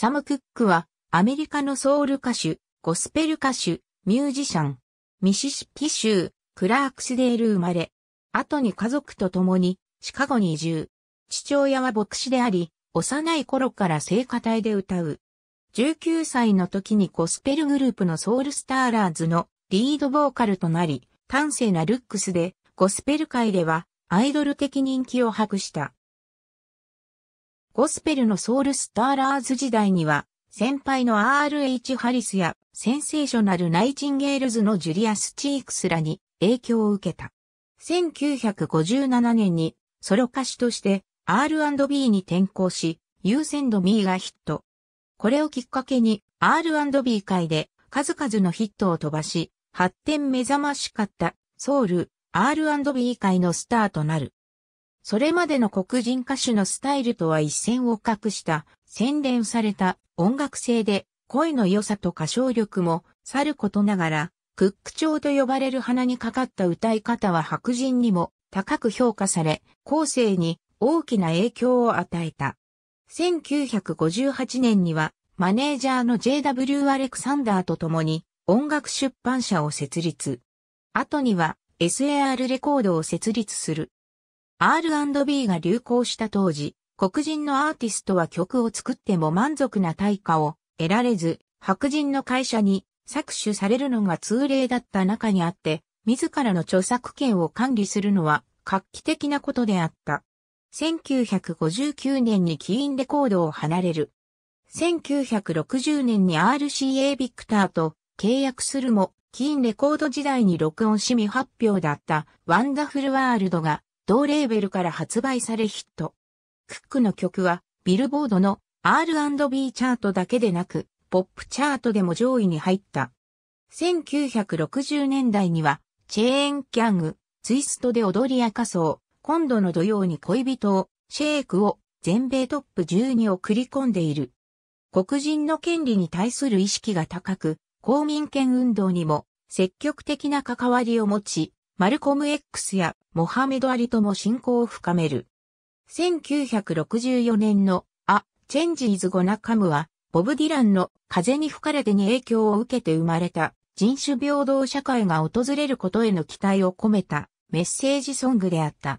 サム・クックは、アメリカのソウル歌手、ゴスペル歌手、ミュージシャン、ミシシッピ州、クラークスデール生まれ、後に家族と共に、シカゴに移住。父親は牧師であり、幼い頃から聖歌隊で歌う。19歳の時にゴスペルグループのソウルスターラーズのリードボーカルとなり、端正なルックスで、ゴスペル界ではアイドル的人気を博した。ゴスペルのソウルスターラーズ時代には、先輩の R.H. ハリスやセンセーショナルナイチンゲールズのジュリアス・チークスらに影響を受けた。1957年にソロ歌手として R&B に転向し、優先度 Me がヒット。これをきっかけに R&B 界で数々のヒットを飛ばし、発展目覚ましかったソウル R&B 界のスターとなる。それまでの黒人歌手のスタイルとは一線を画した洗練された音楽性で声の良さと歌唱力もさることながらクック調と呼ばれる鼻にかかった歌い方は白人にも高く評価され後世に大きな影響を与えた。1958年にはマネージャーの JW アレクサンダーと共に音楽出版社を設立。後には SAR レコードを設立する。R&B が流行した当時、黒人のアーティストは曲を作っても満足な対価を得られず、白人の会社に搾取されるのが通例だった中にあって、自らの著作権を管理するのは画期的なことであった。1959年にキーンレコードを離れる。1960年に RCA ビクターと契約するも、キーンレコード時代に録音しみ発表だったワンダフルワールドが同レーベルから発売されヒット。クックの曲は、ビルボードの R&B チャートだけでなく、ポップチャートでも上位に入った。1960年代には、チェーンキャング、ツイストで踊り明かそう、今度の土曜に恋人を、シェイクを全米トップ1 2を送り込んでいる。黒人の権利に対する意識が高く、公民権運動にも積極的な関わりを持ち、マルコム X やモハメド・アリとも親交を深める。1964年のア・チェンジーズ・ゴナ・カムは、ボブ・ディランの風に吹かれてに影響を受けて生まれた人種平等社会が訪れることへの期待を込めたメッセージソングであった。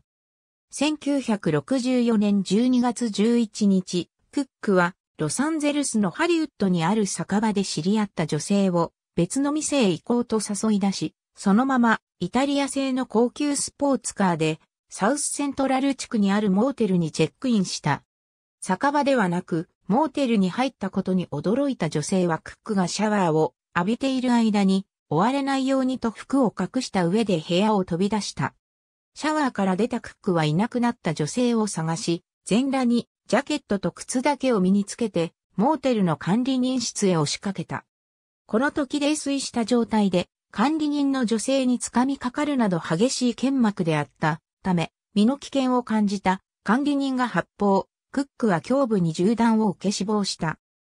1964年12月11日、クックはロサンゼルスのハリウッドにある酒場で知り合った女性を別の店へ行こうと誘い出し、そのままイタリア製の高級スポーツカーでサウスセントラル地区にあるモーテルにチェックインした。酒場ではなく、モーテルに入ったことに驚いた女性はクックがシャワーを浴びている間に追われないようにと服を隠した上で部屋を飛び出した。シャワーから出たクックはいなくなった女性を探し、全裸にジャケットと靴だけを身につけて、モーテルの管理人室へ押しかけた。この時泥酔した状態で、管理人の女性につかみかかるなど激しい剣幕であったため、身の危険を感じた管理人が発砲、クックは胸部に銃弾を受け死亡した。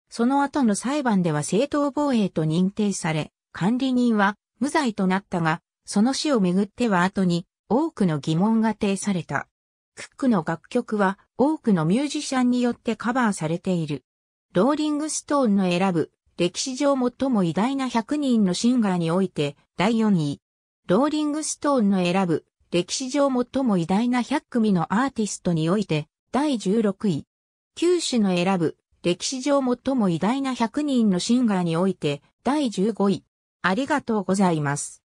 その後の裁判では正当防衛と認定され、管理人は無罪となったが、その死をめぐっては後に多くの疑問が呈された。クックの楽曲は多くのミュージシャンによってカバーされている。ローリングストーンの選ぶ歴史上最も偉大な100人のシンガーにおいて第4位。ローリングストーンの選ぶ歴史上最も偉大な100組のアーティストにおいて第16位。九種の選ぶ歴史上最も偉大な100人のシンガーにおいて第15位。ありがとうございます。